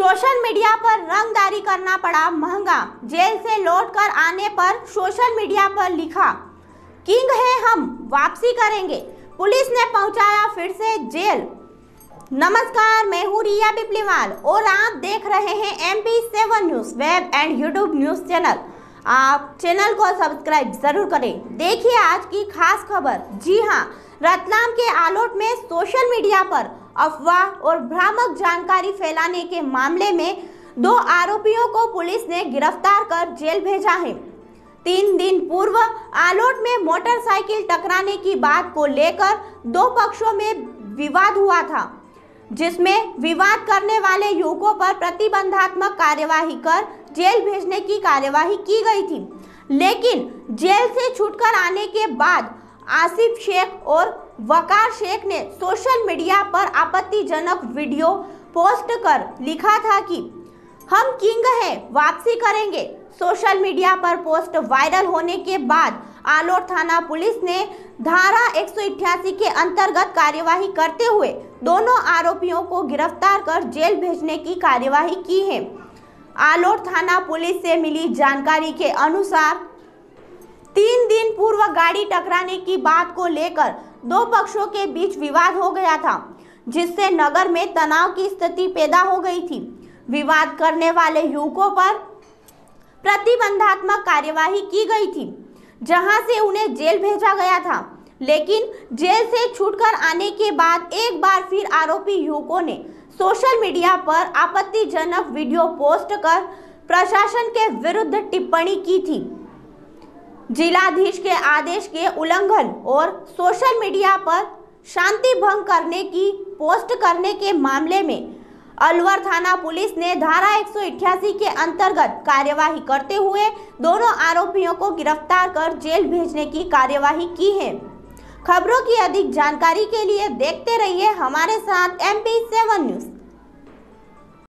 social media पर रंगदारी करना पड़ा महंगा जेल से लौटकर आने पर सोशल मीडिया पर लिखा किंग है हम वापसी करेंगे पुलिस ने पहुंचाया फिर से जेल नमस्कार मैं हूँ रिया पिपलीवाल और आप देख रहे हैं M P seven news web and YouTube news channel आप चैनल को सब्सक्राइब जरूर करें देखिए आज की खास खबर जी हाँ रतलाम के आलोट में सोशल मीडिया पर अफवाह और भ्रामक जानकारी फैलाने के मामले में दो आरोपियों को पुलिस ने गिरफ्तार कर जेल भेजा है तीन दिन पूर्व आलोट में मोटरसाइकिल टकराने की बात को लेकर दो पक्षों में विवाद हुआ था जिसमें विवाद करने वाले युवकों पर प्रतिबंधात्मक कार्यवाही कर जेल भेजने की कार्यवाही की गई थी लेकिन जेल से छुटकर आने के बाद आसिफ शेख और वकार शेख ने सोशल मीडिया पर आपत्तिजनक वीडियो पोस्ट कर लिखा था कि हम किंग हैं वापसी करेंगे सोशल मीडिया पर पोस्ट वायरल होने के बाद आलोर थाना पुलिस ने धारा एक के अंतर्गत कार्यवाही करते हुए दोनों आरोपियों को गिरफ्तार कर जेल भेजने की कार्यवाही की है आलोर थाना पुलिस से मिली जानकारी के अनुसार तीन दिन पूर्व गाड़ी टकराने की बात को लेकर दो पक्षों के बीच विवाद हो गया था जिससे नगर में तनाव की स्थिति पैदा हो गई थी विवाद करने वाले युवकों पर प्रतिबंधात्मक कार्यवाही की गई थी जहां से उन्हें जेल भेजा गया था लेकिन जेल से छूटकर आने के बाद एक बार फिर आरोपी युवकों ने सोशल मीडिया पर आपत्तिजनक वीडियो पोस्ट कर प्रशासन के विरुद्ध टिप्पणी की थी जिलाधीश के आदेश के उल्लंघन और सोशल मीडिया पर शांति भंग करने की पोस्ट करने के मामले में अलवर थाना पुलिस ने धारा एक के अंतर्गत कार्यवाही करते हुए दोनों आरोपियों को गिरफ्तार कर जेल भेजने की कार्यवाही की है खबरों की अधिक जानकारी के लिए देखते रहिए हमारे साथ एम पी सेवन न्यूज